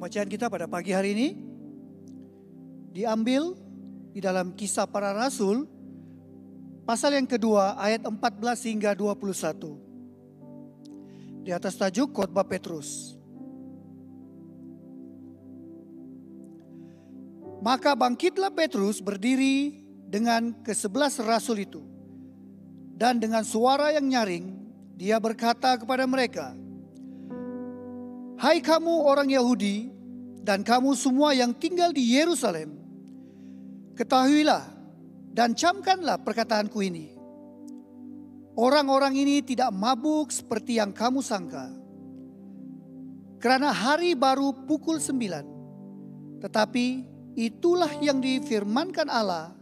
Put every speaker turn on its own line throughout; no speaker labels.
Pembacaan kita pada pagi hari ini diambil di dalam kisah para rasul pasal yang kedua ayat 14 hingga 21. Di atas tajuk khotbah Petrus. Maka bangkitlah Petrus berdiri dengan kesebelas rasul itu. Dan dengan suara yang nyaring, dia berkata kepada mereka, Hai kamu orang Yahudi dan kamu semua yang tinggal di Yerusalem, ketahuilah dan camkanlah perkataanku ini. Orang-orang ini tidak mabuk seperti yang kamu sangka. Karena hari baru pukul sembilan. Tetapi itulah yang difirmankan Allah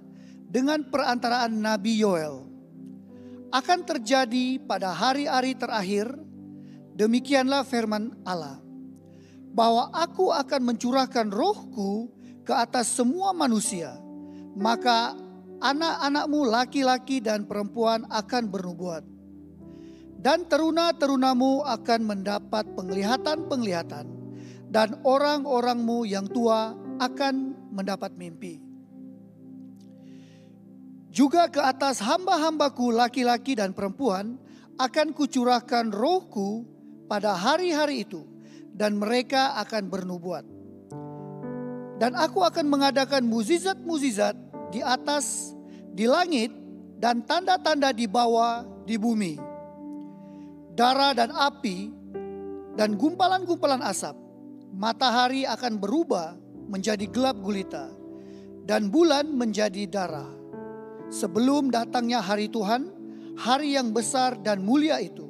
dengan perantaraan Nabi Yoel. Akan terjadi pada hari-hari terakhir, demikianlah firman Allah bahwa aku akan mencurahkan rohku ke atas semua manusia. Maka anak-anakmu laki-laki dan perempuan akan bernubuat. Dan teruna-terunamu akan mendapat penglihatan-penglihatan. Dan orang-orangmu yang tua akan mendapat mimpi. Juga ke atas hamba-hambaku laki-laki dan perempuan akan kucurahkan rohku pada hari-hari itu.' dan mereka akan bernubuat. Dan aku akan mengadakan muzizat-muzizat di atas, di langit, dan tanda-tanda di bawah, di bumi. Darah dan api, dan gumpalan-gumpalan asap. Matahari akan berubah menjadi gelap gulita, dan bulan menjadi darah. Sebelum datangnya hari Tuhan, hari yang besar dan mulia itu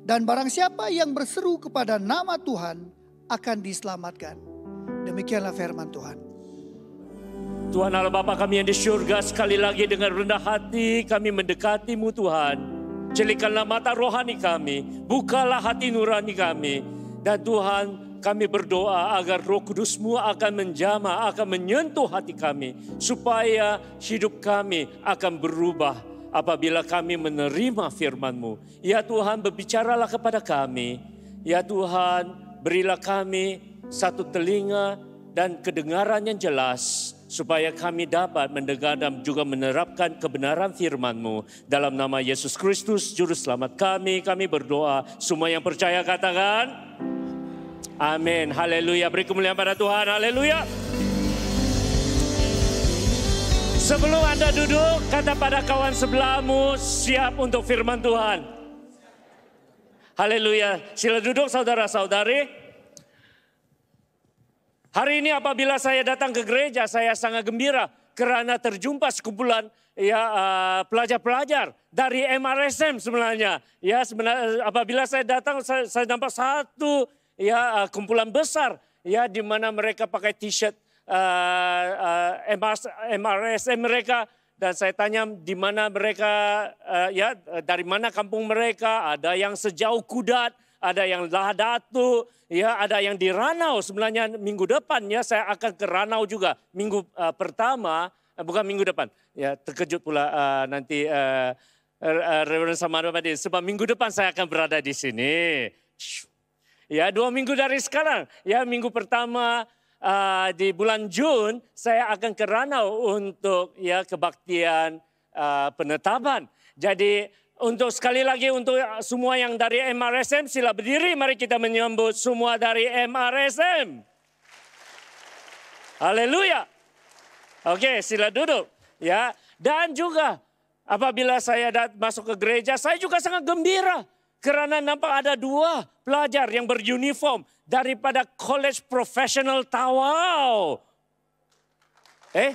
dan barang siapa yang berseru kepada nama Tuhan akan diselamatkan. Demikianlah firman Tuhan.
Tuhan Allah Bapa kami yang di syurga sekali lagi dengan rendah hati kami mendekatimu Tuhan. Celikanlah mata rohani kami, bukalah hati nurani kami. Dan Tuhan kami berdoa agar roh kudusmu akan menjama, akan menyentuh hati kami. Supaya hidup kami akan berubah apabila kami menerima firman-Mu. Ya Tuhan berbicaralah kepada kami. Ya Tuhan berilah kami satu telinga dan kedengaran yang jelas supaya kami dapat mendengar dan juga menerapkan kebenaran firman-Mu. Dalam nama Yesus Kristus, Juru Selamat kami, kami berdoa. Semua yang percaya katakan, Amin. Haleluya. Beri kemuliaan pada Tuhan. Haleluya. Sebelum Anda duduk, kata pada kawan sebelahmu, siap untuk firman Tuhan. Haleluya. Sila duduk saudara-saudari. Hari ini apabila saya datang ke gereja, saya sangat gembira karena terjumpa sekumpulan ya eh, pelajar-pelajar uh, dari MRSM sebenarnya. Ya sebenarnya apabila saya datang saya, saya nampak satu ya uh, kumpulan besar ya di mana mereka pakai t-shirt uh, eh, uh, eh, eh, MRSM mereka dan saya tanya di mana mereka uh, ya dari mana kampung mereka ada yang sejauh Kudat ada yang Lahadatu ya ada yang di Ranau sebenarnya minggu depan ya saya akan ke Ranau juga minggu uh, pertama uh, bukan minggu depan ya terkejut pula uh, nanti uh, uh, Reverend Samad Bapadi sebab minggu depan saya akan berada di sini ya dua minggu dari sekarang ya minggu pertama uh, di bulan Jun saya akan ke Ranau untuk ya kebaktian uh, penetapan. Jadi untuk sekali lagi untuk semua yang dari MRSM sila berdiri mari kita menyambut semua dari MRSM. Haleluya. Oke, sila duduk ya. Dan juga apabila saya dat masuk ke gereja saya juga sangat gembira karena nampak ada dua pelajar yang beruniform daripada college professional tawau. Eh,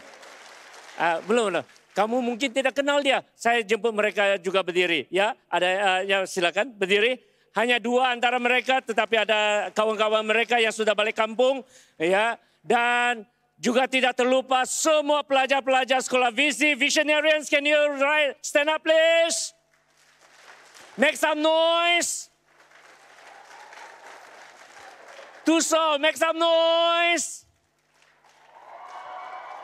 uh, belum, belum. Kamu mungkin tidak kenal dia. Saya jemput mereka juga berdiri. Ya, ada uh, ya silakan berdiri. Hanya dua antara mereka, tetapi ada kawan-kawan mereka yang sudah balik kampung. Ya, dan juga tidak terlupa semua pelajar-pelajar sekolah visi, visionarians, can you stand up please? Make some noise. Tuso, make some noise.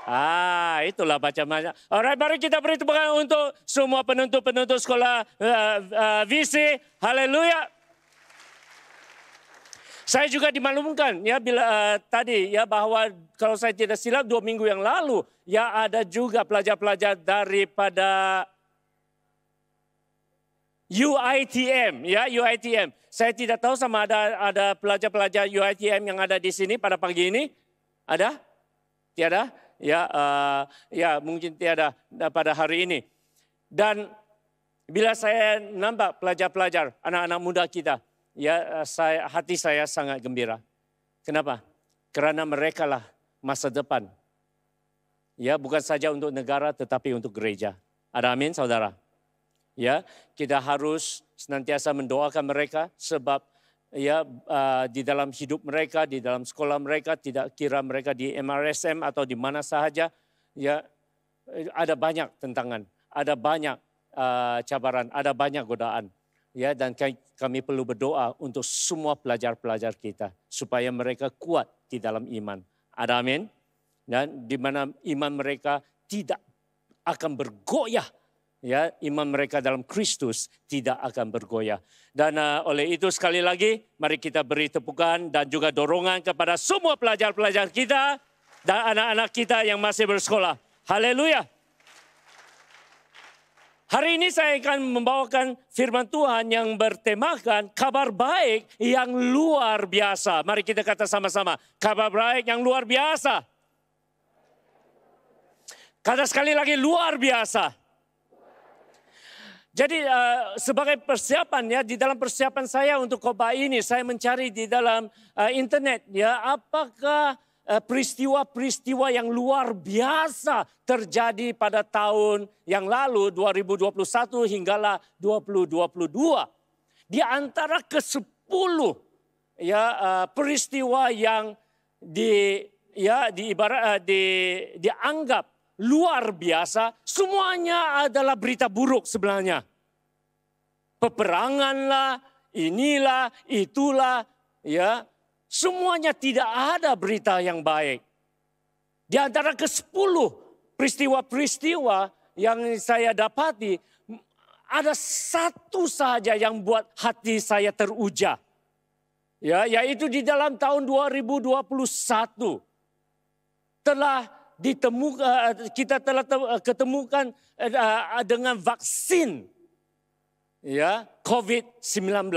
Ah, itulah baca-baca. Alright, mari kita beri tepukan untuk semua penuntut-penuntut sekolah uh, eh, uh, eh, VC. Haleluya. Saya juga dimaklumkan ya bila uh, tadi ya bahwa kalau saya tidak silap dua minggu yang lalu ya ada juga pelajar-pelajar daripada UITM ya UITM saya tidak tahu sama ada ada pelajar-pelajar UITM yang ada di sini pada pagi ini. Ada? Tiada? Ya, uh, ya mungkin tiada pada hari ini. Dan bila saya nampak pelajar-pelajar, anak-anak muda kita, ya eh, saya, hati saya sangat gembira. Kenapa? Kerana merekalah masa depan. Ya, bukan saja untuk negara tetapi untuk gereja. Ada amin saudara? Ya, kita harus senantiasa mendoakan mereka sebab ya uh, di dalam hidup mereka, di dalam sekolah mereka, tidak kira mereka di MRSM atau di mana sahaja, ya ada banyak tentangan, ada banyak uh, cabaran, ada banyak godaan. Ya, dan kami perlu berdoa untuk semua pelajar-pelajar kita supaya mereka kuat di dalam iman. Ada amin. Dan di mana iman mereka tidak akan bergoyah ya iman mereka dalam Kristus tidak akan bergoyah. Dan uh, oleh itu sekali lagi mari kita beri tepukan dan juga dorongan kepada semua pelajar-pelajar kita dan anak-anak kita yang masih bersekolah. Haleluya. Hari ini saya akan membawakan firman Tuhan yang bertemakan kabar baik yang luar biasa. Mari kita kata sama-sama, kabar baik yang luar biasa. Kata sekali lagi luar biasa. Jadi uh, sebagai persiapan ya di dalam persiapan saya untuk khotbah ini saya mencari di dalam uh, internet ya apakah eh, peristiwa-peristiwa yang luar biasa terjadi pada tahun yang lalu 2021 hinggalah 2022. Di antara ke-10 ya peristiwa yang di ya di ibarat di dianggap luar biasa, semuanya adalah berita buruk sebenarnya. Peperanganlah, inilah, itulah, ya. Semuanya tidak ada berita yang baik. Di antara ke-10 peristiwa-peristiwa yang saya dapati, ada satu saja yang buat hati saya teruja. Ya, yaitu di dalam tahun 2021 telah ditemukan eh, kita telah eh, ketemukan eh, dengan vaksin ya COVID-19.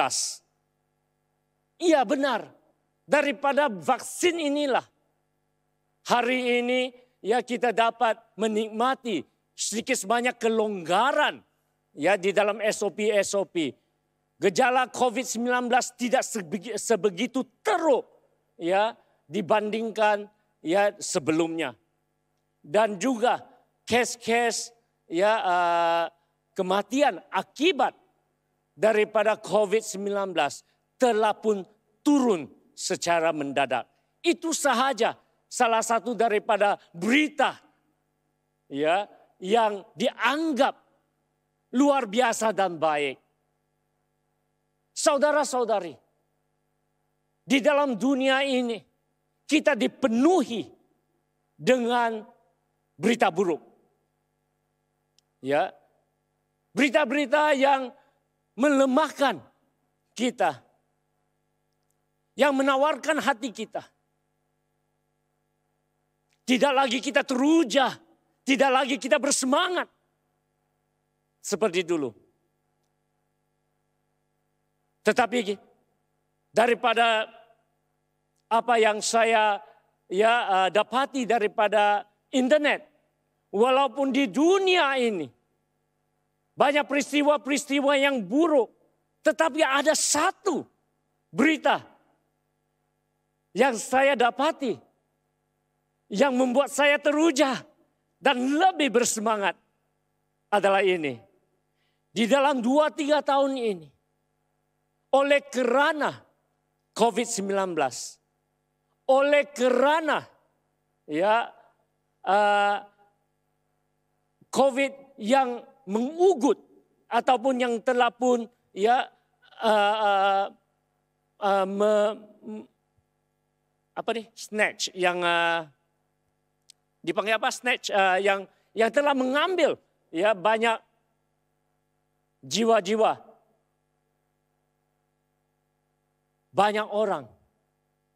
Iya benar. Daripada vaksin inilah hari ini ya kita dapat menikmati sedikit sebanyak kelonggaran ya di dalam SOP-SOP. Gejala COVID-19 tidak sebegitu teruk ya dibandingkan ya sebelumnya dan juga case-case ya uh, kematian akibat daripada COVID-19 telah pun turun secara mendadak. Itu sahaja salah satu daripada berita ya yang dianggap luar biasa dan baik. Saudara-saudari, di dalam dunia ini kita dipenuhi dengan berita buruk. Ya. Berita-berita yang melemahkan kita. Yang menawarkan hati kita. Tidak lagi kita teruja, tidak lagi kita bersemangat seperti dulu. Tetapi daripada apa yang saya ya eh, dapati daripada internet walaupun di dunia ini banyak peristiwa-peristiwa yang buruk, tetapi ada satu berita yang saya dapati yang membuat saya teruja dan lebih bersemangat adalah ini. Di dalam dua tiga tahun ini, oleh kerana COVID-19, oleh kerana ya uh, COVID yang mengugut ataupun yang telah pun ya uh, uh, uh, me, apa nih snatch yang uh, dipanggil apa snatch uh, yang yang telah mengambil ya banyak jiwa-jiwa banyak orang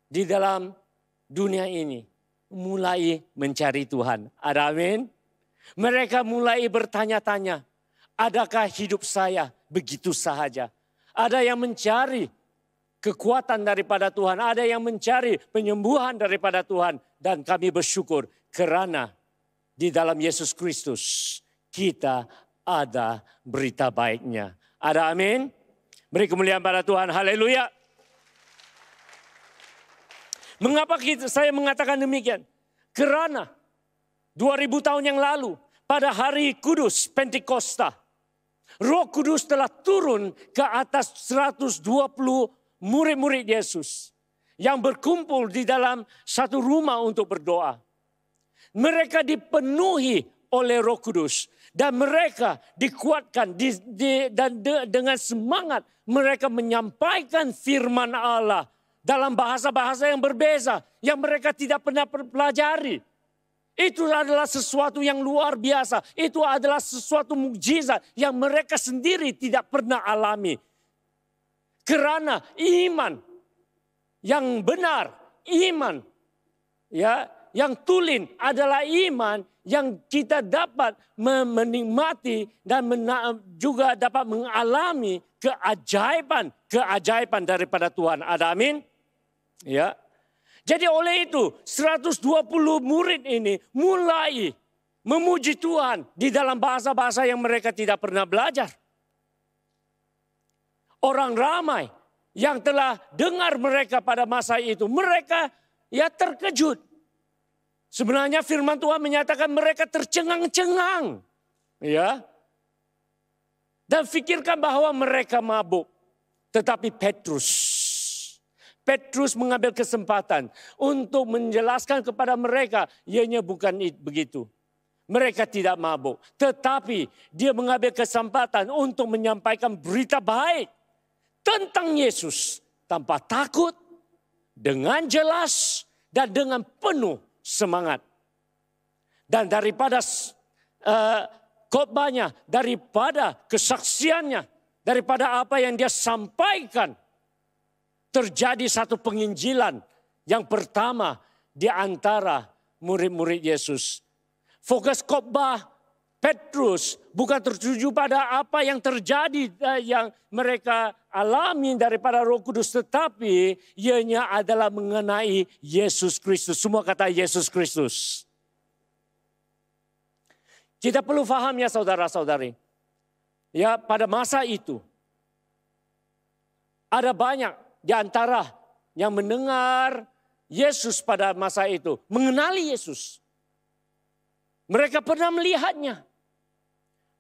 di dalam dunia ini mulai mencari Tuhan. Ada amin. Mereka mulai bertanya-tanya, adakah hidup saya begitu sahaja? Ada yang mencari kekuatan daripada Tuhan, ada yang mencari penyembuhan daripada Tuhan, dan kami bersyukur kerana di dalam Yesus Kristus kita ada berita baiknya. Ada amin. Beri kemuliaan pada Tuhan. Haleluya. Mengapa saya mengatakan demikian? Kerana. 2000 tahun yang lalu pada hari kudus Pentakosta. Roh Kudus telah turun ke atas 120 murid-murid Yesus yang berkumpul di dalam satu rumah untuk berdoa. Mereka dipenuhi oleh Roh Kudus dan mereka dikuatkan di, di, dan de, dengan semangat mereka menyampaikan firman Allah dalam bahasa-bahasa yang berbeza yang mereka tidak pernah pelajari itu adalah sesuatu yang luar biasa. Itu adalah sesuatu mukjizat yang mereka sendiri tidak pernah alami. Karena iman yang benar, iman ya yang tulin adalah iman yang kita dapat menikmati dan juga dapat mengalami keajaiban keajaiban daripada Tuhan. Ada amin? Ya. Jadi oleh itu 120 murid ini mulai memuji Tuhan di dalam bahasa-bahasa yang mereka tidak pernah belajar. Orang ramai yang telah dengar mereka pada masa itu, mereka ya terkejut. Sebenarnya firman Tuhan menyatakan mereka tercengang-cengang. Ya. Dan pikirkan bahwa mereka mabuk. Tetapi Petrus Petrus mengambil kesempatan untuk menjelaskan kepada mereka, ianya bukan begitu. Mereka tidak mabuk, tetapi dia mengambil kesempatan untuk menyampaikan berita baik tentang Yesus tanpa takut, dengan jelas, dan dengan penuh semangat. Dan daripada uh, khotbahnya, daripada kesaksiannya, daripada apa yang dia sampaikan, terjadi satu penginjilan yang pertama di antara murid-murid Yesus. Fokus khotbah Petrus bukan tertuju pada apa yang terjadi eh, yang mereka alami daripada Roh Kudus tetapi ianya adalah mengenai Yesus Kristus. Semua kata Yesus Kristus. Kita perlu faham ya saudara-saudari. Ya pada masa itu ada banyak di antara yang mendengar Yesus pada masa itu mengenali Yesus. Mereka pernah melihatnya.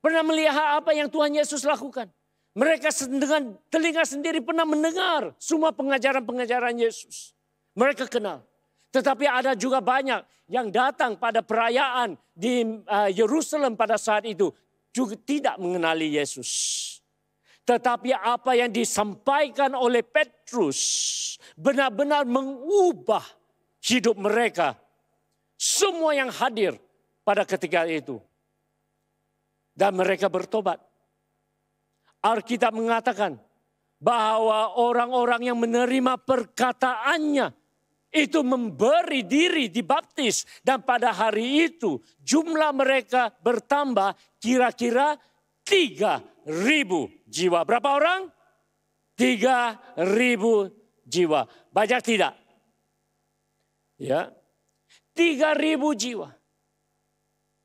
Pernah melihat apa yang Tuhan Yesus lakukan. Mereka dengan telinga sendiri pernah mendengar semua pengajaran-pengajaran Yesus. Mereka kenal. Tetapi ada juga banyak yang datang pada perayaan di eh, Yerusalem pada saat itu juga tidak mengenali Yesus. Tetapi apa yang disampaikan oleh Petrus benar-benar mengubah hidup mereka. Semua yang hadir pada ketika itu. Dan mereka bertobat. Alkitab mengatakan bahwa orang-orang yang menerima perkataannya itu memberi diri dibaptis dan pada hari itu jumlah mereka bertambah kira-kira ribu jiwa. Berapa orang? Tiga ribu jiwa. Banyak tidak? Ya, tiga ribu jiwa.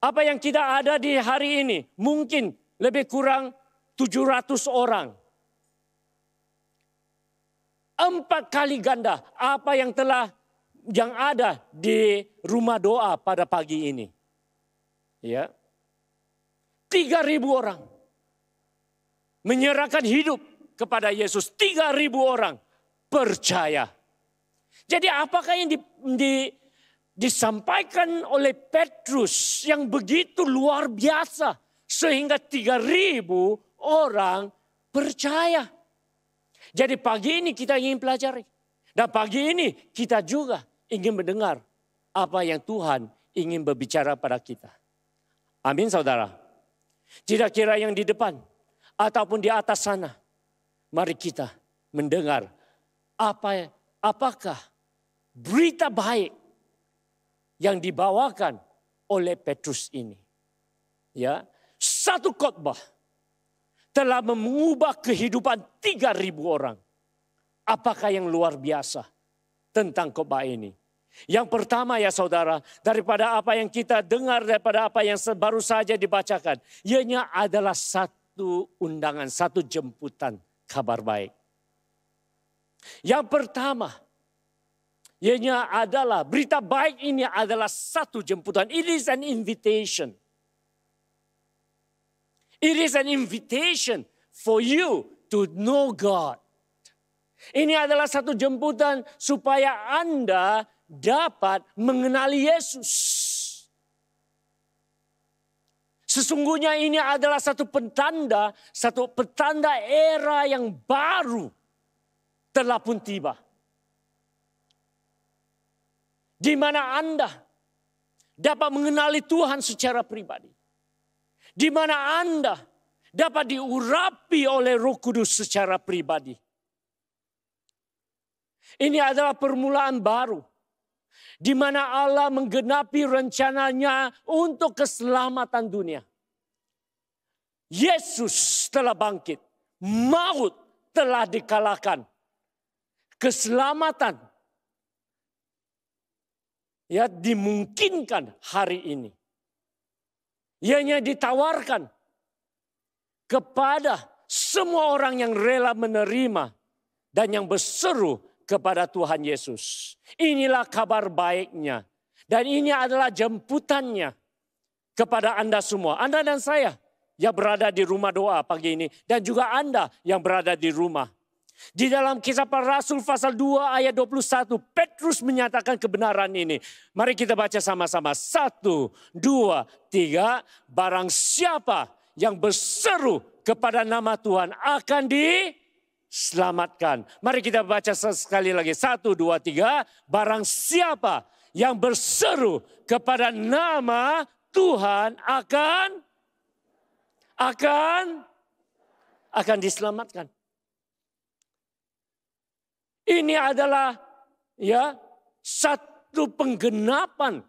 Apa yang tidak ada di hari ini? Mungkin lebih kurang tujuh ratus orang. Empat kali ganda apa yang telah yang ada di rumah doa pada pagi ini. Ya. tiga ribu orang menyerahkan hidup kepada Yesus. 3000 orang percaya. Jadi apakah yang di, di, disampaikan oleh Petrus yang begitu luar biasa sehingga 3000 orang percaya. Jadi pagi ini kita ingin pelajari dan pagi ini kita juga ingin mendengar apa yang Tuhan ingin berbicara pada kita. Amin saudara. Tidak kira yang di depan, ataupun di atas sana. Mari kita mendengar apa apakah berita baik yang dibawakan oleh Petrus ini. Ya, satu khotbah telah mengubah kehidupan 3000 orang. Apakah yang luar biasa tentang khotbah ini? Yang pertama ya saudara, daripada apa yang kita dengar, daripada apa yang baru saja dibacakan. Ianya adalah satu satu undangan, satu jemputan kabar baik. Yang pertama, ianya adalah berita baik ini adalah satu jemputan. It is an invitation. It is an invitation for you to know God. Ini adalah satu jemputan supaya Anda dapat mengenali Yesus. Sesungguhnya ini adalah satu petanda, satu petanda era yang baru telah pun tiba. Di mana Anda dapat mengenali Tuhan secara pribadi. Di mana Anda dapat diurapi oleh Roh Kudus secara pribadi. Ini adalah permulaan baru di mana Allah menggenapi rencananya untuk keselamatan dunia. Yesus telah bangkit, maut telah dikalahkan. Keselamatan ya dimungkinkan hari ini. Ianya ditawarkan kepada semua orang yang rela menerima dan yang berseru kepada Tuhan Yesus. Inilah kabar baiknya. Dan ini adalah jemputannya kepada Anda semua. Anda dan saya yang berada di rumah doa pagi ini. Dan juga Anda yang berada di rumah. Di dalam kisah para rasul pasal 2 ayat 21, Petrus menyatakan kebenaran ini. Mari kita baca sama-sama. Satu, dua, tiga. Barang siapa yang berseru kepada nama Tuhan akan di selamatkan. Mari kita baca sekali lagi. Satu, dua, tiga. Barang siapa yang berseru kepada nama Tuhan akan akan akan diselamatkan. Ini adalah ya satu penggenapan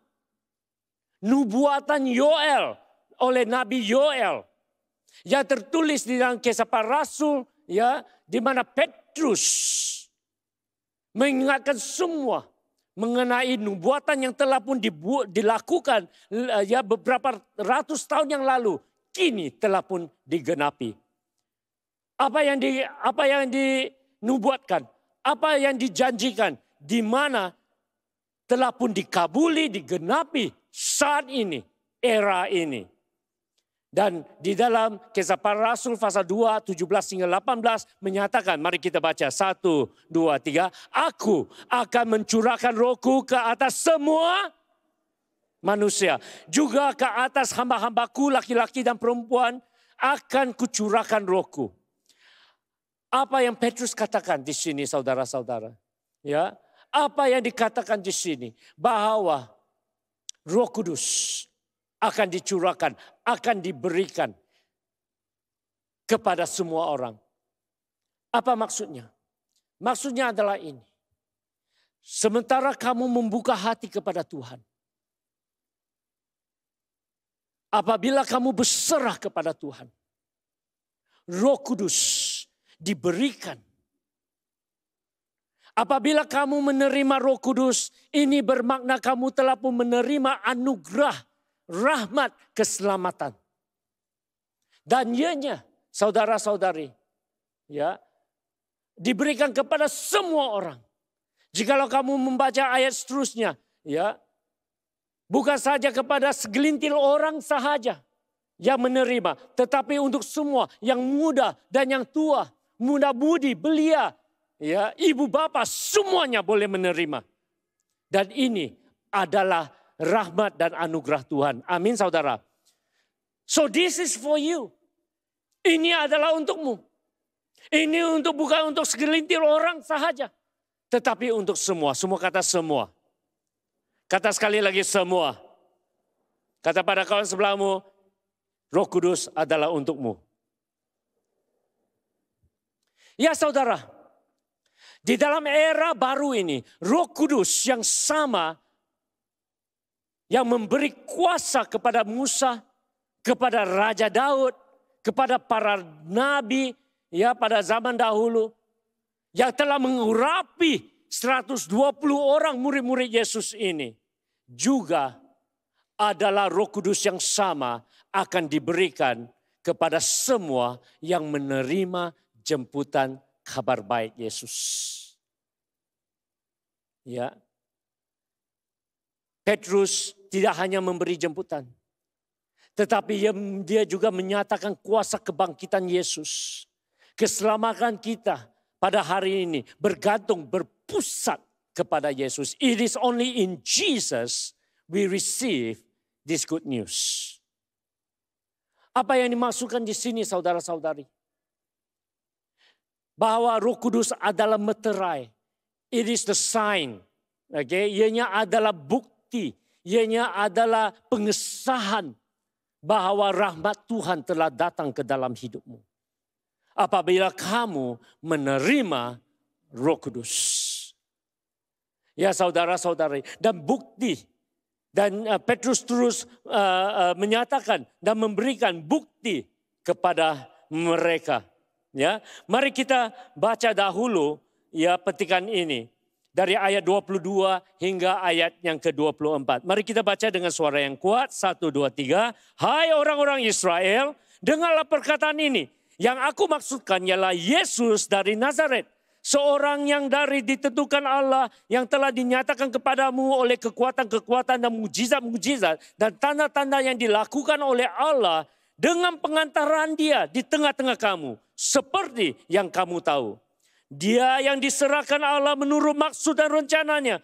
nubuatan Yoel oleh Nabi Yoel yang tertulis di dalam Kisah Para Rasul ya di mana Petrus mengingatkan semua mengenai nubuatan yang telah pun dibu- dilakukan eh, ya beberapa ratus tahun yang lalu kini telah pun digenapi. Apa yang di apa yang dinubuatkan, apa yang dijanjikan, di mana telah pun dikabuli, digenapi saat ini, era ini. Dan di dalam kisah para rasul pasal 2, 17 hingga 18 menyatakan, mari kita baca, 1, 2, 3. Aku akan mencurahkan rohku ke atas semua manusia. Juga ke atas hamba-hambaku laki-laki dan perempuan akan kucurahkan rohku. Apa yang Petrus katakan di sini saudara-saudara? Ya, apa yang dikatakan di sini bahwa Roh Kudus akan dicurahkan, akan diberikan kepada semua orang. Apa maksudnya? Maksudnya adalah ini. Sementara kamu membuka hati kepada Tuhan. Apabila kamu berserah kepada Tuhan. Roh Kudus diberikan. Apabila kamu menerima Roh Kudus, ini bermakna kamu telah pun menerima anugerah rahmat keselamatan. Dan ianya saudara-saudari ya diberikan kepada semua orang. Jikalau kamu membaca ayat seterusnya ya bukan saja kepada segelintir orang sahaja yang menerima, tetapi untuk semua yang muda dan yang tua, muda budi, belia, ya, ibu bapa semuanya boleh menerima. Dan ini adalah rahmat dan anugerah Tuhan. Amin saudara. So this is for you. Ini adalah untukmu. Ini untuk bukan untuk segelintir orang sahaja. Tetapi untuk semua. Semua kata semua. Kata sekali lagi semua. Kata pada kawan sebelahmu, roh kudus adalah untukmu. Ya saudara, di dalam era baru ini, roh kudus yang sama yang memberi kuasa kepada Musa, kepada Raja Daud, kepada para nabi ya pada zaman dahulu yang telah mengurapi 120 orang murid-murid Yesus ini juga adalah Roh Kudus yang sama akan diberikan kepada semua yang menerima jemputan kabar baik Yesus. Ya. Petrus tidak hanya memberi jemputan, tetapi dia juga menyatakan kuasa kebangkitan Yesus. Keselamatan kita pada hari ini bergantung berpusat kepada Yesus. It is only in Jesus we receive this good news. Apa yang dimasukkan di sini saudara-saudari? Bahwa Roh Kudus adalah meterai. It is the sign. Okay, ianya adalah bukti ianya adalah pengesahan bahwa rahmat Tuhan telah datang ke dalam hidupmu. Apabila kamu menerima Roh Kudus. Ya saudara-saudari, dan bukti dan eh, Petrus terus eh, eh, menyatakan dan memberikan bukti kepada mereka. Ya, mari kita baca dahulu ya petikan ini dari ayat 22 hingga ayat yang ke-24. Mari kita baca dengan suara yang kuat. Satu, dua, tiga. Hai orang-orang Israel, dengarlah perkataan ini. Yang aku maksudkan ialah Yesus dari Nazaret. Seorang yang dari ditentukan Allah yang telah dinyatakan kepadamu oleh kekuatan-kekuatan dan mujizat-mujizat dan tanda-tanda yang dilakukan oleh Allah dengan pengantaran dia di tengah-tengah kamu. Seperti yang kamu tahu dia yang diserahkan Allah menurut maksud dan rencananya.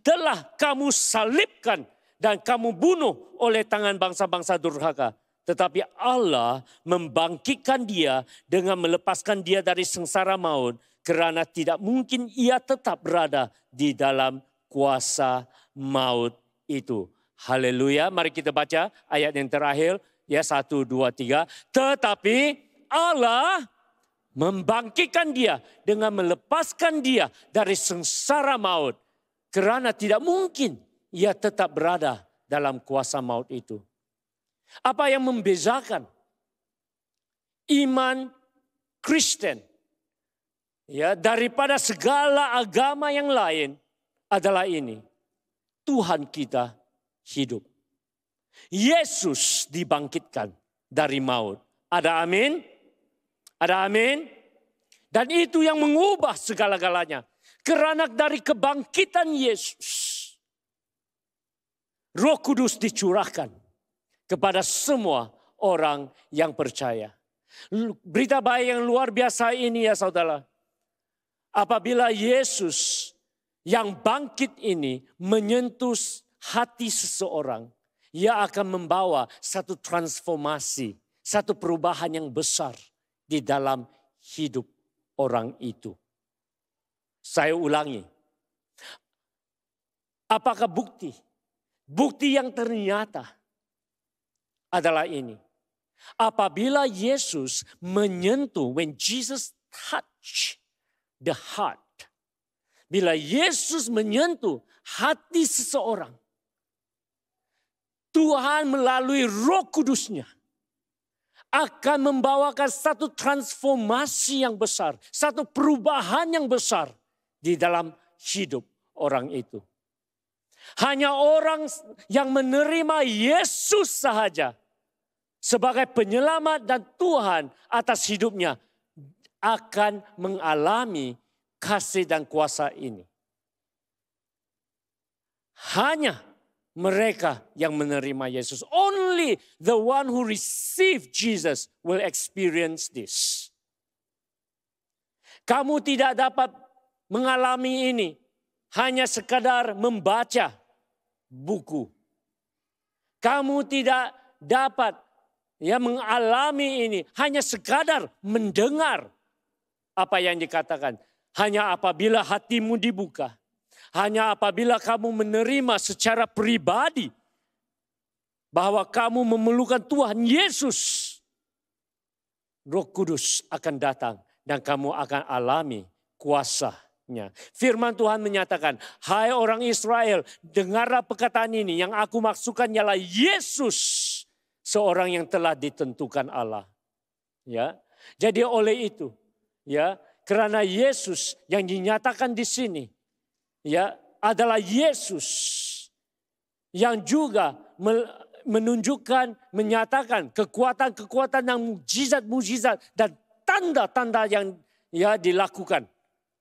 Telah kamu salibkan dan kamu bunuh oleh tangan bangsa-bangsa durhaka. Tetapi Allah membangkitkan dia dengan melepaskan dia dari sengsara maut. Kerana tidak mungkin ia tetap berada di dalam kuasa maut itu. Haleluya. Mari kita baca ayat yang terakhir. Ya satu, dua, tiga. Tetapi Allah membangkitkan dia dengan melepaskan dia dari sengsara maut. Kerana tidak mungkin ia tetap berada dalam kuasa maut itu. Apa yang membezakan iman Kristen ya daripada segala agama yang lain adalah ini. Tuhan kita hidup. Yesus dibangkitkan dari maut. Ada amin? Ada amin? Dan itu yang mengubah segala-galanya. Kerana dari kebangkitan Yesus. Roh Kudus dicurahkan kepada semua orang yang percaya. Berita baik yang luar biasa ini ya saudara. Apabila Yesus yang bangkit ini menyentuh hati seseorang, ia akan membawa satu transformasi, satu perubahan yang besar di dalam hidup orang itu. Saya ulangi. Apakah bukti? Bukti yang ternyata adalah ini. Apabila Yesus menyentuh, when Jesus touch the heart. Bila Yesus menyentuh hati seseorang. Tuhan melalui roh kudusnya akan membawakan satu transformasi yang besar, satu perubahan yang besar di dalam hidup orang itu. Hanya orang yang menerima Yesus sahaja sebagai penyelamat dan Tuhan atas hidupnya akan mengalami kasih dan kuasa ini. Hanya mereka yang menerima Yesus. Only the one who receive Jesus will experience this. Kamu tidak dapat mengalami ini hanya sekadar membaca buku. Kamu tidak dapat ya mengalami ini hanya sekadar mendengar apa yang dikatakan. Hanya apabila hatimu dibuka hanya apabila kamu menerima secara pribadi bahwa kamu memerlukan Tuhan Yesus, Roh Kudus akan datang dan kamu akan alami kuasanya. Firman Tuhan menyatakan, "Hai orang Israel, dengarlah perkataan ini yang aku maksudkan ialah Yesus, seorang yang telah ditentukan Allah." Ya. Jadi oleh itu, ya, karena Yesus yang dinyatakan di sini ya adalah Yesus yang juga menunjukkan, menyatakan kekuatan-kekuatan yang mujizat-mujizat dan tanda-tanda yang ya dilakukan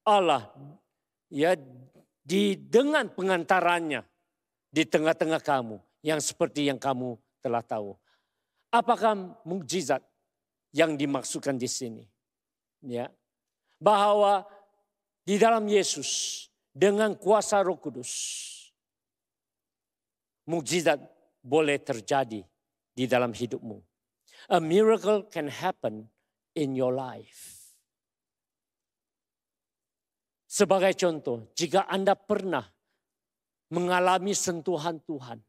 Allah ya di dengan pengantarannya di tengah-tengah kamu yang seperti yang kamu telah tahu. Apakah mujizat yang dimaksudkan di sini? Ya. Bahwa di dalam Yesus dengan kuasa Roh Kudus, mukjizat boleh terjadi di dalam hidupmu. A miracle can happen in your life. Sebagai contoh, jika Anda pernah mengalami sentuhan Tuhan,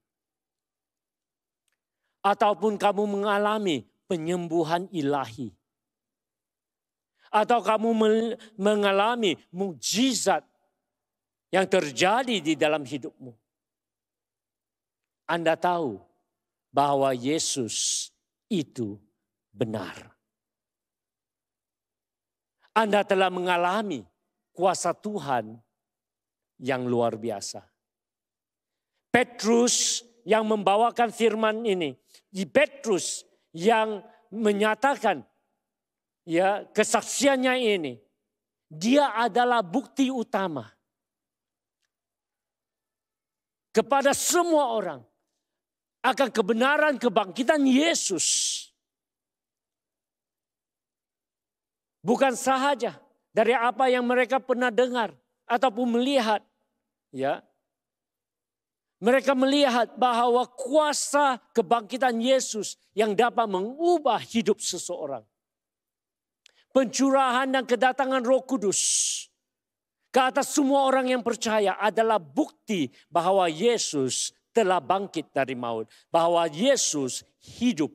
ataupun kamu mengalami penyembuhan ilahi, atau kamu mengalami mukjizat yang terjadi di dalam hidupmu. Anda tahu bahwa Yesus itu benar. Anda telah mengalami kuasa Tuhan yang luar biasa. Petrus yang membawakan firman ini, di Petrus yang menyatakan ya kesaksiannya ini, dia adalah bukti utama kepada semua orang akan kebenaran kebangkitan Yesus. Bukan sahaja dari apa yang mereka pernah dengar ataupun melihat, ya. Mereka melihat bahwa kuasa kebangkitan Yesus yang dapat mengubah hidup seseorang. Pencurahan dan kedatangan Roh Kudus ke atas semua orang yang percaya adalah bukti bahwa Yesus telah bangkit dari maut, bahwa Yesus hidup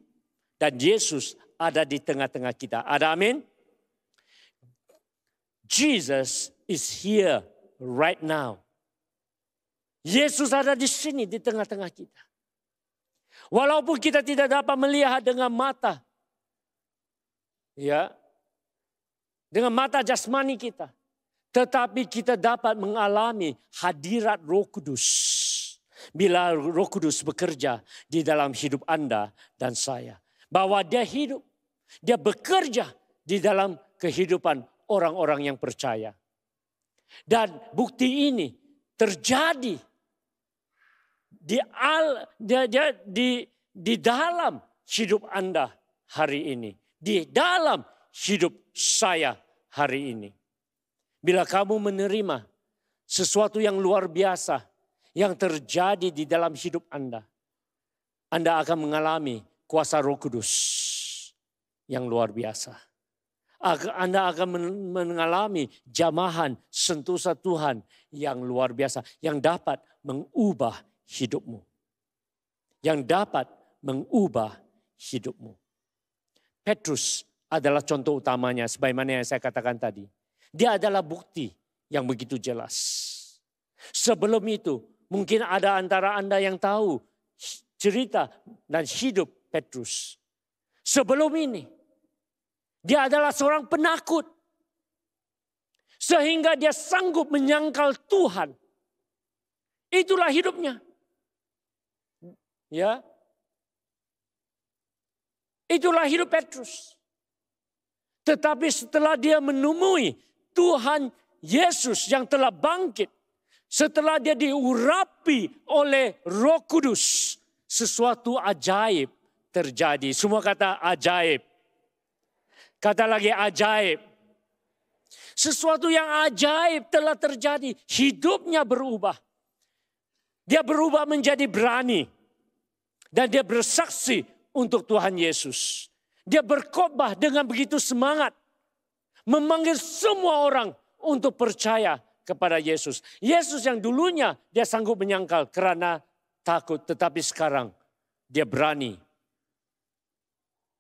dan Yesus ada di tengah-tengah kita. Ada amin? Jesus is here right now. Yesus ada di sini di tengah-tengah kita. Walaupun kita tidak dapat melihat dengan mata. Ya. Dengan mata jasmani kita. Tetapi kita dapat mengalami hadirat Roh Kudus bila Roh Kudus bekerja di dalam hidup Anda dan saya, bahwa Dia hidup, Dia bekerja di dalam kehidupan orang-orang yang percaya, dan bukti ini terjadi di al, di, di, di dalam hidup Anda hari ini, di dalam hidup saya hari ini. Bila kamu menerima sesuatu yang luar biasa yang terjadi di dalam hidup Anda, Anda akan mengalami kuasa Roh Kudus yang luar biasa. Anda akan mengalami jamahan sentuhan Tuhan yang luar biasa, yang dapat mengubah hidupmu, yang dapat mengubah hidupmu. Petrus adalah contoh utamanya, sebagaimana yang saya katakan tadi dia adalah bukti yang begitu jelas. Sebelum itu, mungkin ada antara Anda yang tahu cerita dan hidup Petrus. Sebelum ini, dia adalah seorang penakut. Sehingga dia sanggup menyangkal Tuhan. Itulah hidupnya. Ya. Itulah hidup Petrus. Tetapi setelah dia menemui Tuhan Yesus yang telah bangkit setelah dia diurapi oleh Roh Kudus, sesuatu ajaib terjadi. Semua kata ajaib. Kata lagi ajaib. Sesuatu yang ajaib telah terjadi. Hidupnya berubah. Dia berubah menjadi berani. Dan dia bersaksi untuk Tuhan Yesus. Dia berkobah dengan begitu semangat memanggil semua orang untuk percaya kepada Yesus. Yesus yang dulunya dia sanggup menyangkal karena takut, tetapi sekarang dia berani.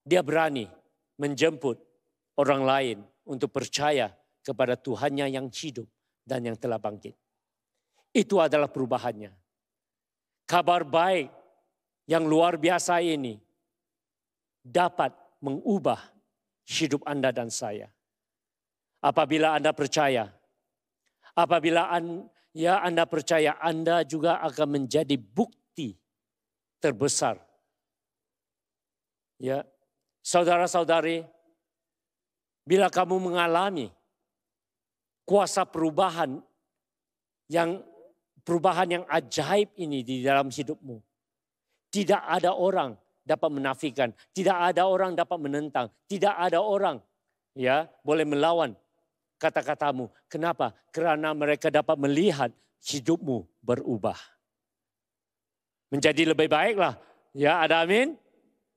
Dia berani menjemput orang lain untuk percaya kepada Tuhannya yang hidup dan yang telah bangkit. Itu adalah perubahannya. Kabar baik yang luar biasa ini dapat mengubah hidup Anda dan saya. Apabila Anda percaya, apabila an, ya Anda percaya, Anda juga akan menjadi bukti terbesar. Ya, saudara-saudari, bila kamu mengalami kuasa perubahan yang perubahan yang ajaib ini di dalam hidupmu. Tidak ada orang dapat menafikan, tidak ada orang dapat menentang, tidak ada orang ya boleh melawan kata-katamu. Kenapa? Karena mereka dapat melihat hidupmu berubah. Menjadi lebih baiklah. Ya, ada amin?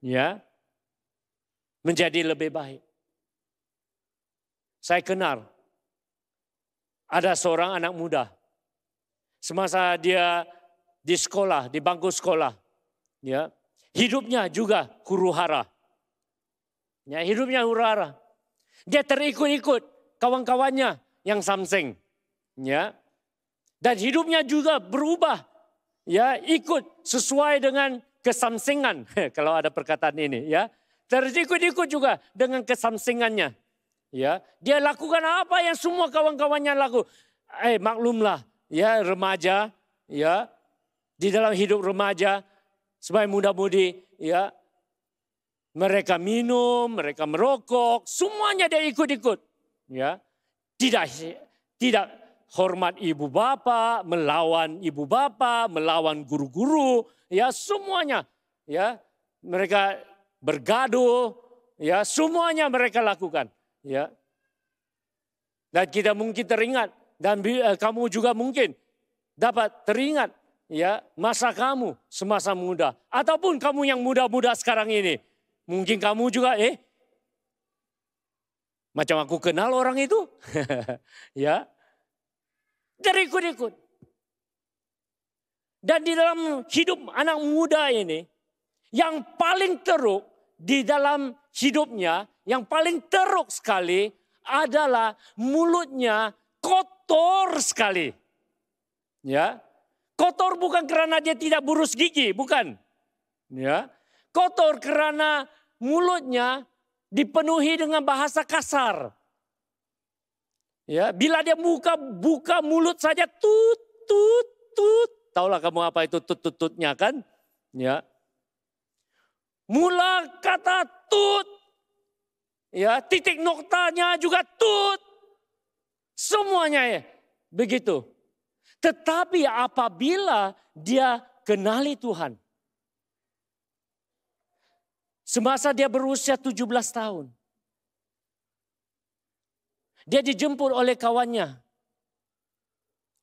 Ya. Menjadi lebih baik. Saya kenal ada seorang anak muda. Semasa dia di sekolah, di bangku sekolah, ya, hidupnya juga huru hara. Ya, hidupnya huru hara. Dia terikut-ikut kawan-kawannya yang samseng. Ya. Dan hidupnya juga berubah. Ya, ikut sesuai dengan kesamsingan. Kalau ada perkataan ini ya. Terikut-ikut juga dengan kesamsingannya. Ya, dia lakukan apa yang semua kawan-kawannya laku. Eh, maklumlah ya remaja ya di dalam hidup remaja sebagai muda-mudi ya mereka minum, mereka merokok, semuanya dia ikut-ikut ya tidak tidak hormat ibu bapa melawan ibu bapa melawan guru-guru, ya semuanya ya mereka bergaduh, ya semuanya mereka lakukan, ya. Dan kita mungkin teringat dan eh, kamu juga mungkin dapat teringat ya masa kamu semasa muda ataupun kamu yang muda-muda sekarang ini. Mungkin kamu juga eh Macam aku kenal orang itu. ya. ikut ikut Dan di dalam hidup anak muda ini, yang paling teruk di dalam hidupnya, yang paling teruk sekali adalah mulutnya kotor sekali. Ya. Kotor bukan karena dia tidak burus gigi, bukan. Ya. Kotor karena mulutnya dipenuhi dengan bahasa kasar. Ya, bila dia buka buka mulut saja tut tut tut. Taulah kamu apa itu tut tut tutnya kan? Ya. Mula kata tut. Ya, titik noktanya juga tut. Semuanya ya. Begitu. Tetapi apabila dia kenali Tuhan, Semasa dia berusia 17 tahun. Dia dijemput oleh kawannya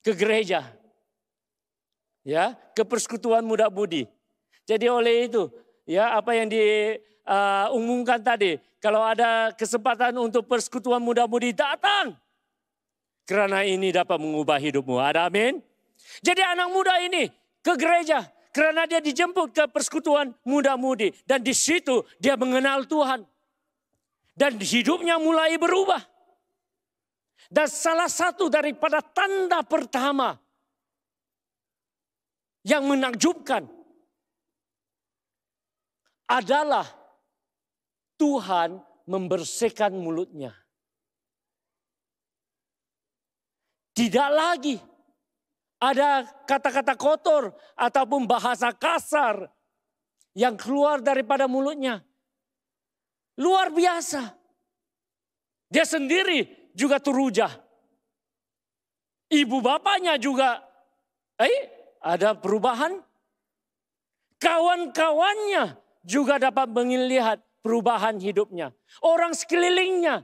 ke gereja. Ya, ke persekutuan muda budi. Jadi oleh itu, ya apa yang diunggulkan uh, tadi, kalau ada kesempatan untuk persekutuan muda budi datang. Karena ini dapat mengubah hidupmu. Ada amin. Jadi anak muda ini ke gereja karena dia dijemput ke persekutuan muda-mudi. Dan di situ dia mengenal Tuhan. Dan hidupnya mulai berubah. Dan salah satu daripada tanda pertama yang menakjubkan adalah Tuhan membersihkan mulutnya. Tidak lagi ada kata-kata kotor ataupun bahasa kasar yang keluar daripada mulutnya. Luar biasa. Dia sendiri juga teruja Ibu bapaknya juga, eh ada perubahan. Kawan-kawannya juga dapat melihat perubahan hidupnya. Orang sekelilingnya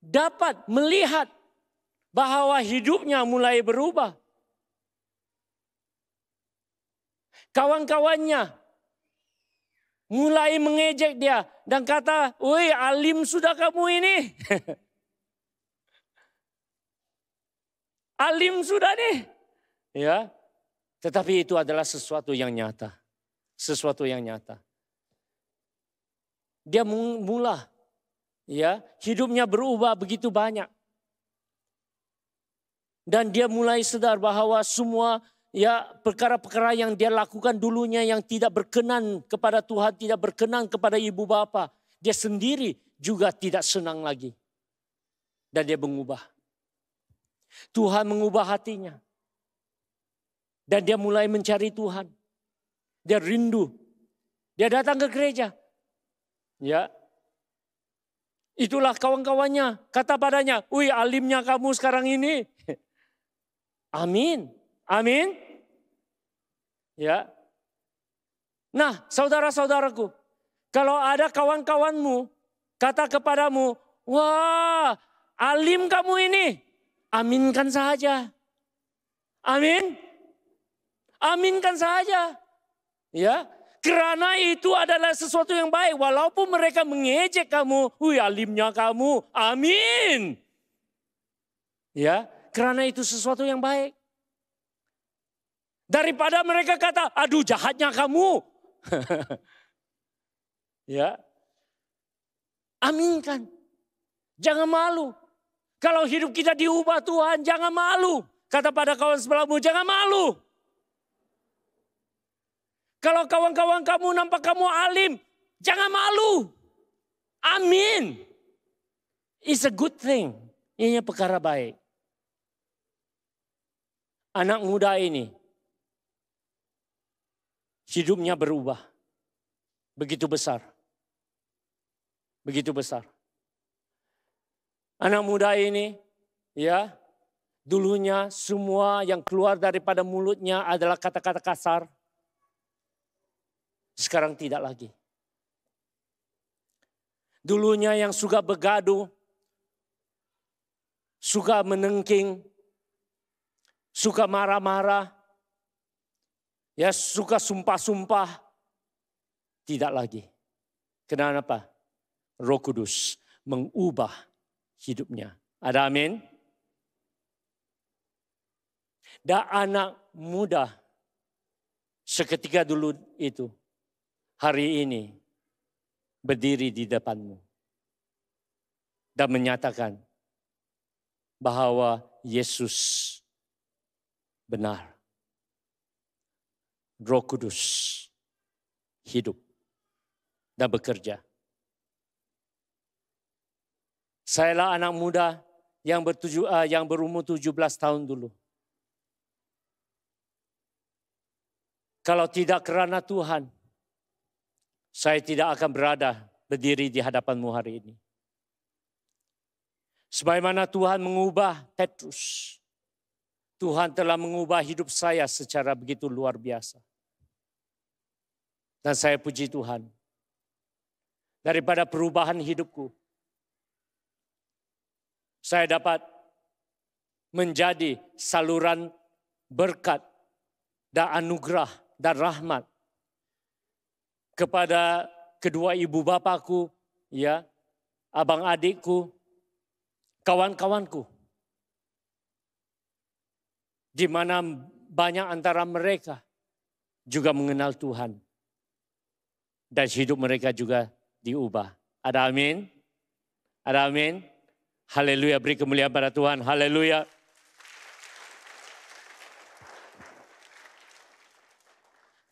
dapat melihat bahwa hidupnya mulai berubah kawan-kawannya mulai mengejek dia dan kata, "Woi, alim sudah kamu ini." alim sudah nih. Ya. Tetapi itu adalah sesuatu yang nyata. Sesuatu yang nyata. Dia mula ya, hidupnya berubah begitu banyak. Dan dia mulai sadar bahwa semua ya perkara-perkara yang dia lakukan dulunya yang tidak berkenan kepada Tuhan, tidak berkenan kepada ibu bapa, dia sendiri juga tidak senang lagi. Dan dia mengubah. Tuhan mengubah hatinya. Dan dia mulai mencari Tuhan. Dia rindu. Dia datang ke gereja. Ya. Itulah kawan-kawannya. Kata padanya, wih alimnya kamu sekarang ini. Amin. Amin. Ya. Nah, saudara-saudaraku, kalau ada kawan-kawanmu kata kepadamu, "Wah, alim kamu ini." Aminkan saja. Amin. Aminkan saja. Ya, karena itu adalah sesuatu yang baik walaupun mereka mengejek kamu, "Wih, alimnya kamu." Amin. Ya, karena itu sesuatu yang baik. Daripada mereka kata, aduh jahatnya kamu. ya. Aminkan. Jangan malu. Kalau hidup kita diubah Tuhan, jangan malu. Kata pada kawan sebelahmu, jangan malu. Kalau kawan-kawan kamu nampak kamu alim, jangan malu. Amin. It's a good thing. Ini perkara baik. Anak muda ini hidupnya berubah. Begitu besar. Begitu besar. Anak muda ini ya dulunya semua yang keluar daripada mulutnya adalah kata-kata kasar. Sekarang tidak lagi. Dulunya yang suka begaduh, suka menengking, suka marah-marah, Ya suka sumpah-sumpah. Tidak lagi. Kenapa? Roh Kudus mengubah hidupnya. Ada amin? Dan anak muda seketika dulu itu hari ini berdiri di depanmu dan menyatakan bahwa Yesus benar. Roh Kudus hidup dan bekerja. Saya Sayalah anak muda yang bertuju, uh, yang berumur 17 tahun dulu. Kalau tidak kerana Tuhan, saya tidak akan berada berdiri di hadapanmu hari ini. Sebagaimana Tuhan mengubah Petrus, Tuhan telah mengubah hidup saya secara begitu luar biasa. Dan saya puji Tuhan. Daripada perubahan hidupku. Saya dapat menjadi saluran berkat dan anugerah dan rahmat kepada kedua ibu bapakku, ya, abang adikku, kawan-kawanku. Di mana banyak antara mereka juga mengenal Tuhan dan hidup mereka juga diubah. Ada amin? Ada amin? Haleluya, beri kemuliaan pada Tuhan. Haleluya.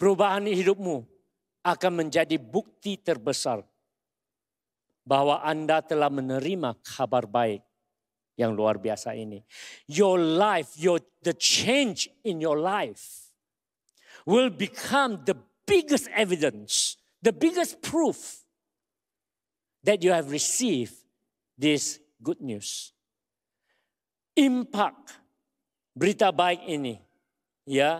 Perubahan hidupmu akan menjadi bukti terbesar bahwa Anda telah menerima kabar baik yang luar biasa ini. Your life, your the change in your life will become the biggest evidence The biggest proof that you have received this good news. Impact berita baik ini ya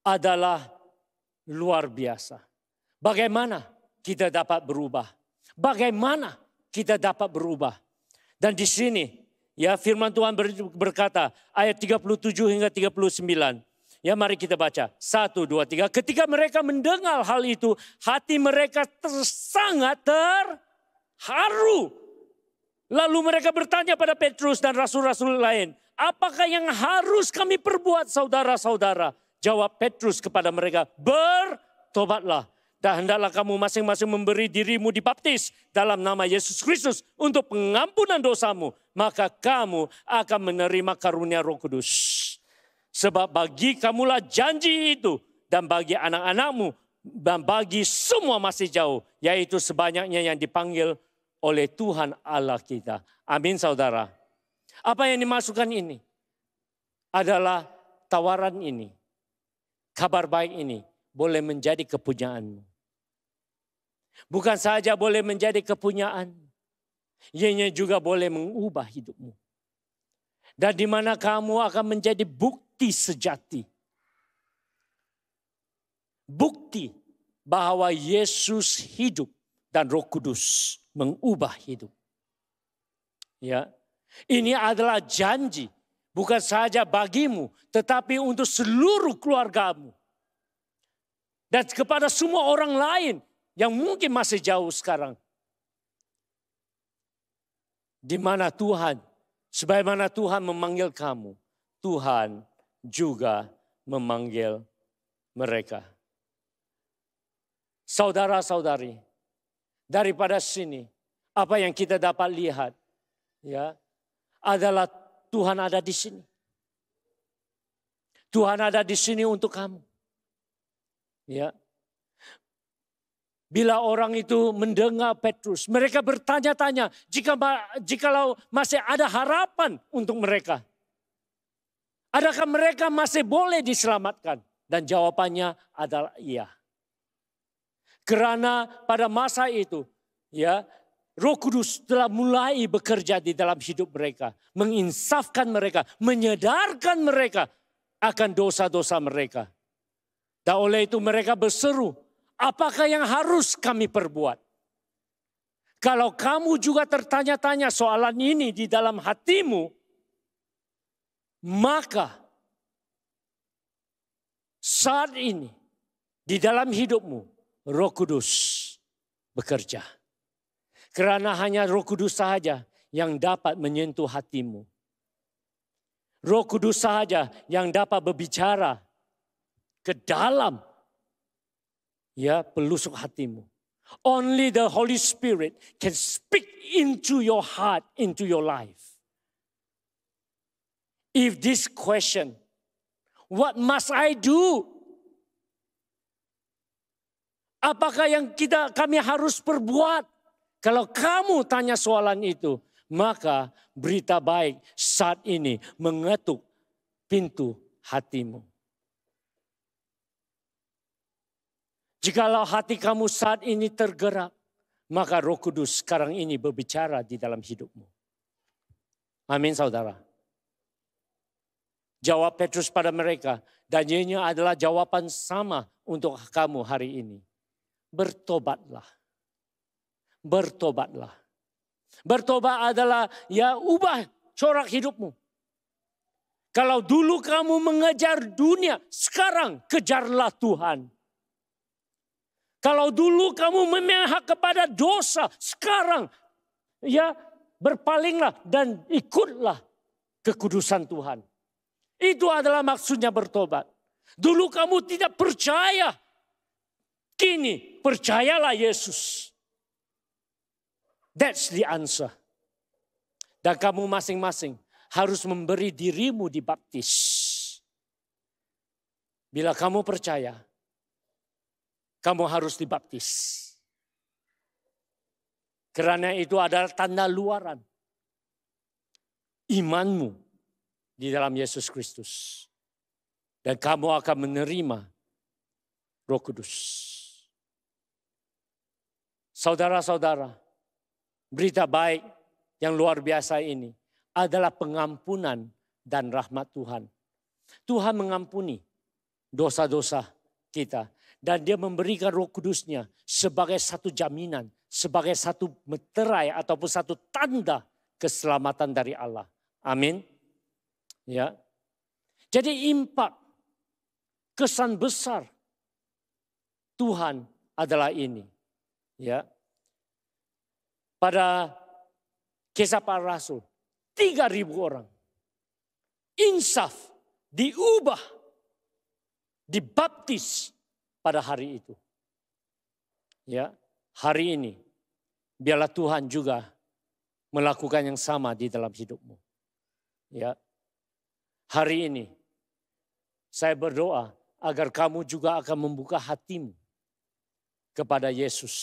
adalah luar biasa. Bagaimana kita dapat berubah? Bagaimana kita dapat berubah? Dan di sini ya firman Tuhan berkata ayat 37 hingga 39. Ya mari kita baca. Satu, dua, tiga. Ketika mereka mendengar hal itu, hati mereka sangat terharu. Lalu mereka bertanya pada Petrus dan rasul-rasul lain, apakah yang harus kami perbuat saudara-saudara? Jawab Petrus kepada mereka, bertobatlah dan hendaklah kamu masing-masing memberi dirimu dibaptis dalam nama Yesus Kristus untuk pengampunan dosamu, maka kamu akan menerima karunia Roh Kudus. Sebab bagi kamulah janji itu dan bagi anak-anakmu dan bagi semua masih jauh. Yaitu sebanyaknya yang dipanggil oleh Tuhan Allah kita. Amin saudara. Apa yang dimasukkan ini adalah tawaran ini. Kabar baik ini boleh menjadi kepunyaanmu. Bukan saja boleh menjadi kepunyaan, ianya juga boleh mengubah hidupmu dan di mana kamu akan menjadi bukti sejati. Bukti bahwa Yesus hidup dan Roh Kudus mengubah hidup. Ya. Ini adalah janji bukan saja bagimu tetapi untuk seluruh keluargamu. Dan kepada semua orang lain yang mungkin masih jauh sekarang. Di mana Tuhan Sebagaimana Tuhan memanggil kamu, Tuhan juga memanggil mereka. Saudara-saudari, daripada sini apa yang kita dapat lihat ya adalah Tuhan ada di sini. Tuhan ada di sini untuk kamu. Ya. Bila orang itu mendengar Petrus, mereka bertanya-tanya jika jikalau masih ada harapan untuk mereka. Adakah mereka masih boleh diselamatkan? Dan jawabannya adalah iya. Karena pada masa itu, ya, Roh Kudus telah mulai bekerja di dalam hidup mereka, menginsafkan mereka, menyedarkan mereka akan dosa-dosa mereka. Dan oleh itu mereka berseru, Apakah yang harus kami perbuat? Kalau kamu juga tertanya-tanya soalan ini di dalam hatimu, maka saat ini di dalam hidupmu Roh Kudus bekerja. Karena hanya Roh Kudus saja yang dapat menyentuh hatimu. Roh Kudus saja yang dapat berbicara ke dalam ya pelusuk hatimu. Only the Holy Spirit can speak into your heart, into your life. If this question, what must I do? Apakah yang kita kami harus perbuat? Kalau kamu tanya soalan itu, maka berita baik saat ini mengetuk pintu hatimu. Jikalau hati kamu saat ini tergerak, maka Roh Kudus sekarang ini berbicara di dalam hidupmu. Amin, saudara. Jawab Petrus pada mereka, dan ini adalah jawaban sama untuk kamu hari ini. Bertobatlah. Bertobatlah. Bertobat adalah ya ubah corak hidupmu. Kalau dulu kamu mengejar dunia, sekarang kejarlah Tuhan. Kalau dulu kamu memihak kepada dosa, sekarang ya berpalinglah dan ikutlah kekudusan Tuhan. Itu adalah maksudnya bertobat. Dulu kamu tidak percaya, kini percayalah Yesus. That's the answer. Dan kamu masing-masing harus memberi dirimu dibaptis. Bila kamu percaya, kamu harus dibaptis. Karena itu adalah tanda luaran imanmu di dalam Yesus Kristus. Dan kamu akan menerima roh kudus. Saudara-saudara, berita baik yang luar biasa ini adalah pengampunan dan rahmat Tuhan. Tuhan mengampuni dosa-dosa kita dan dia memberikan roh kudusnya sebagai satu jaminan, sebagai satu meterai ataupun satu tanda keselamatan dari Allah. Amin. Ya. Jadi impak kesan besar Tuhan adalah ini. Ya. Pada kisah para rasul, 3000 orang. Insaf diubah, dibaptis pada hari itu. Ya, hari ini biarlah Tuhan juga melakukan yang sama di dalam hidupmu. Ya. Hari ini saya berdoa agar kamu juga akan membuka hatimu kepada Yesus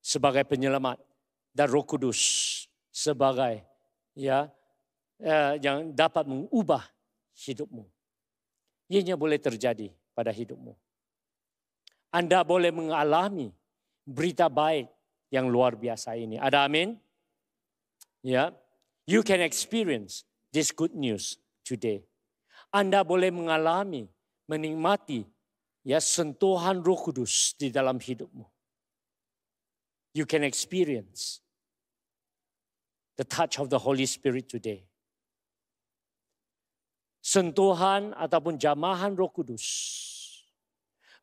sebagai penyelamat dan Roh Kudus sebagai ya eh, yang dapat mengubah hidupmu. Ianya boleh terjadi pada hidupmu. Anda boleh mengalami berita baik yang luar biasa ini. Ada amin? Ya. Yeah. You can experience this good news today. Anda boleh mengalami, menikmati ya sentuhan Roh Kudus di dalam hidupmu. You can experience the touch of the Holy Spirit today. Sentuhan ataupun jamahan Roh Kudus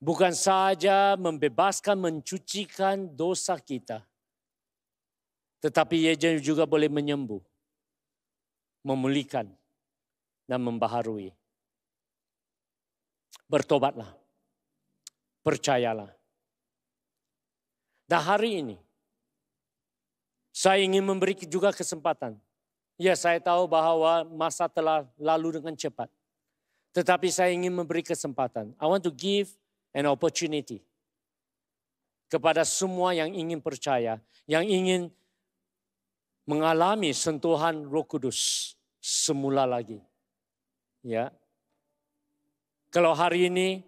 bukan saja membebaskan, mencucikan dosa kita, tetapi Ia juga boleh menyembuh, memulihkan, dan membaharui. Bertobatlah, percayalah. Dan hari ini, saya ingin memberi juga kesempatan. Ya saya tahu bahwa masa telah lalu dengan cepat. Tetapi saya ingin memberi kesempatan. I want to give an opportunity kepada semua yang ingin percaya, yang ingin mengalami sentuhan Roh Kudus semula lagi. Ya. Kalau hari ini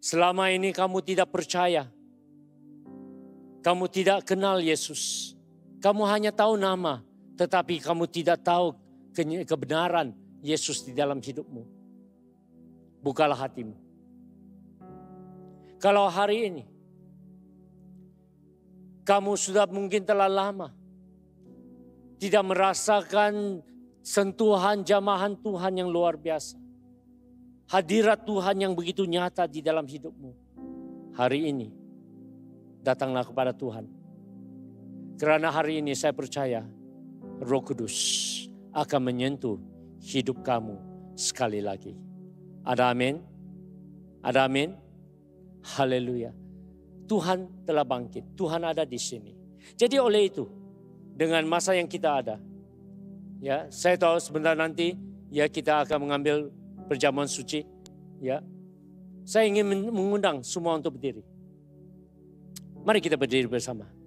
selama ini kamu tidak percaya, kamu tidak kenal Yesus, kamu hanya tahu nama, tetapi kamu tidak tahu kebenaran Yesus di dalam hidupmu bukalah hatimu. Kalau hari ini kamu sudah mungkin telah lama tidak merasakan sentuhan jamahan Tuhan yang luar biasa. Hadirat Tuhan yang begitu nyata di dalam hidupmu. Hari ini datanglah kepada Tuhan. Karena hari ini saya percaya Roh Kudus akan menyentuh hidup kamu sekali lagi. Ada amin? Ada amin? Haleluya. Tuhan telah bangkit. Tuhan ada di sini. Jadi oleh itu, dengan masa yang kita ada, ya saya tahu sebentar nanti ya kita akan mengambil perjamuan suci, ya. Saya ingin mengundang semua untuk berdiri. Mari kita berdiri bersama.